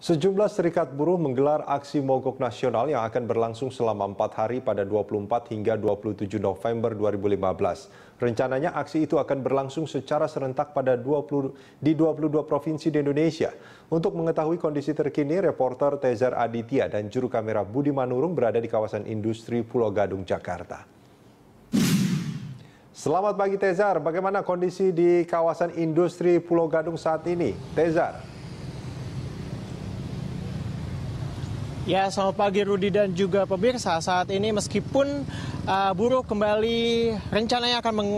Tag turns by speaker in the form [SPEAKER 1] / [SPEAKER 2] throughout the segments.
[SPEAKER 1] Sejumlah serikat buruh menggelar aksi mogok nasional yang akan berlangsung selama empat hari pada 24 hingga 27 November 2015. Rencananya aksi itu akan berlangsung secara serentak pada 20, di 22 provinsi di Indonesia. Untuk mengetahui kondisi terkini, reporter Tezar Aditya dan juru kamera Budi Manurung berada di kawasan industri Pulau Gadung, Jakarta. Selamat pagi Tezar, bagaimana kondisi di kawasan industri Pulau Gadung saat ini? Tezar.
[SPEAKER 2] Ya, selamat pagi Rudi dan juga pemirsa. Saat ini meskipun uh, buruh kembali rencananya akan meng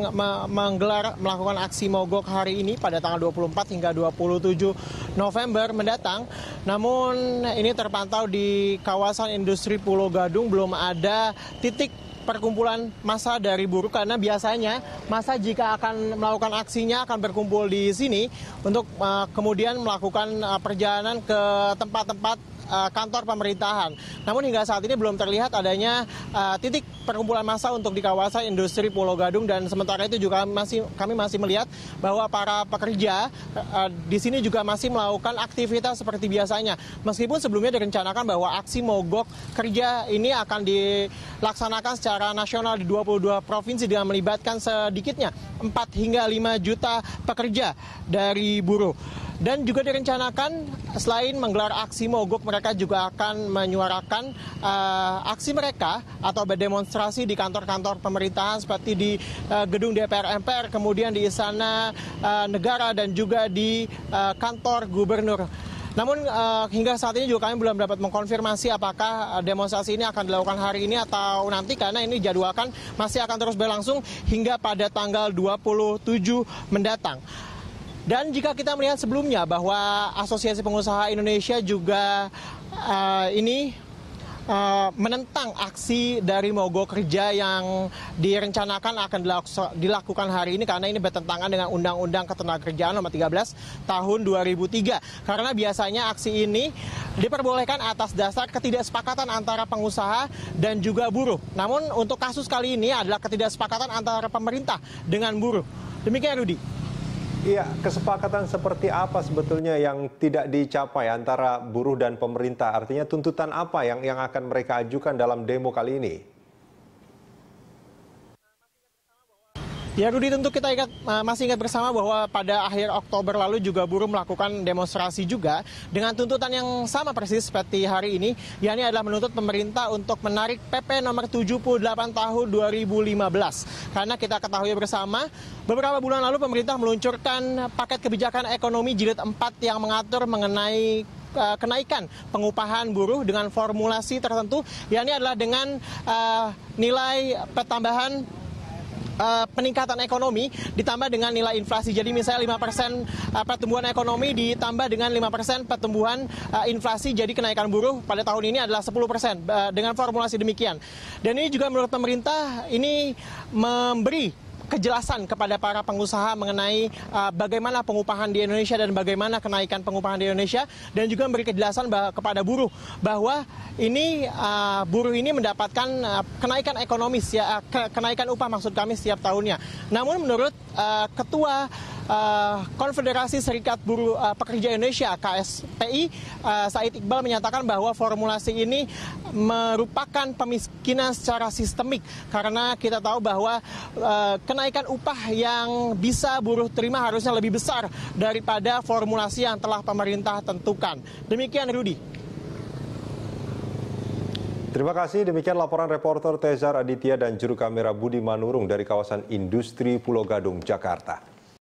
[SPEAKER 2] menggelar melakukan aksi mogok hari ini pada tanggal 24 hingga 27 November mendatang, namun ini terpantau di kawasan industri Pulau Gadung belum ada titik perkumpulan massa dari buruh karena biasanya massa jika akan melakukan aksinya akan berkumpul di sini untuk uh, kemudian melakukan uh, perjalanan ke tempat-tempat Eh, kantor pemerintahan. Namun hingga saat ini belum terlihat adanya uh, titik perkumpulan massa untuk di kawasan industri Pulau Gadung dan sementara itu juga masih kami masih melihat bahwa para pekerja uh, di sini juga masih melakukan aktivitas seperti biasanya. Meskipun sebelumnya direncanakan bahwa aksi mogok kerja ini akan dilaksanakan secara nasional di 22 provinsi dengan melibatkan sedikitnya 4 hingga 5 juta pekerja dari buruh. Dan juga direncanakan selain menggelar aksi mogok, mereka juga akan menyuarakan uh, aksi mereka atau berdemonstrasi di kantor-kantor pemerintahan seperti di uh, gedung DPR MPR, kemudian di istana uh, negara dan juga di uh, kantor gubernur. Namun uh, hingga saat ini juga kami belum dapat mengkonfirmasi apakah demonstrasi ini akan dilakukan hari ini atau nanti karena ini jadwalkan masih akan terus berlangsung hingga pada tanggal 27 mendatang. Dan jika kita melihat sebelumnya bahwa Asosiasi Pengusaha Indonesia juga uh, ini uh, menentang aksi dari mogok kerja yang direncanakan akan dilakukan hari ini karena ini bertentangan dengan Undang-Undang Ketenagakerjaan Nomor 13 Tahun 2003. Karena biasanya aksi ini diperbolehkan atas dasar ketidaksepakatan antara pengusaha dan juga buruh. Namun untuk kasus kali ini adalah ketidaksepakatan antara pemerintah dengan buruh. Demikian Rudi.
[SPEAKER 1] Iya, kesepakatan seperti apa sebetulnya yang tidak dicapai antara buruh dan pemerintah? Artinya tuntutan apa yang yang akan mereka ajukan dalam demo kali ini?
[SPEAKER 2] Ya Rudi tentu kita ingat, eh, masih ingat bersama bahwa pada akhir Oktober lalu juga buruh melakukan demonstrasi juga dengan tuntutan yang sama persis seperti hari ini, yakni adalah menuntut pemerintah untuk menarik PP nomor 78 tahun 2015. Karena kita ketahui bersama, beberapa bulan lalu pemerintah meluncurkan paket kebijakan ekonomi jilid 4 yang mengatur mengenai eh, kenaikan pengupahan buruh dengan formulasi tertentu, yakni adalah dengan uh, nilai pertambahan uh, peningkatan ekonomi ditambah dengan nilai inflasi. Jadi misalnya 5% uh, eh, pertumbuhan ekonomi ditambah dengan 5% pertumbuhan eh, inflasi. Jadi kenaikan buruh pada tahun ini adalah 10% uh, dengan formulasi demikian. Dan ini juga menurut pemerintah ini memberi kejelasan kepada para pengusaha mengenai uh, bagaimana pengupahan di Indonesia dan bagaimana kenaikan pengupahan di Indonesia dan juga memberi kejelasan kepada buruh bahwa ini uh, buruh ini mendapatkan uh, kenaikan ekonomis ya uh, ke kenaikan upah maksud kami setiap tahunnya. Namun menurut uh, ketua uh, Konfederasi Serikat Buruh uh, Pekerja Indonesia KSPI uh, Said Iqbal menyatakan bahwa formulasi ini merupakan pemiskinan secara sistemik karena kita tahu bahwa uh, kenaikan upah yang bisa buruh terima harusnya lebih besar daripada formulasi yang telah pemerintah tentukan. Demikian Rudi.
[SPEAKER 1] Terima kasih. Demikian laporan reporter Tezar Aditya dan juru kamera Budi Manurung dari kawasan industri Pulau Gadung, Jakarta.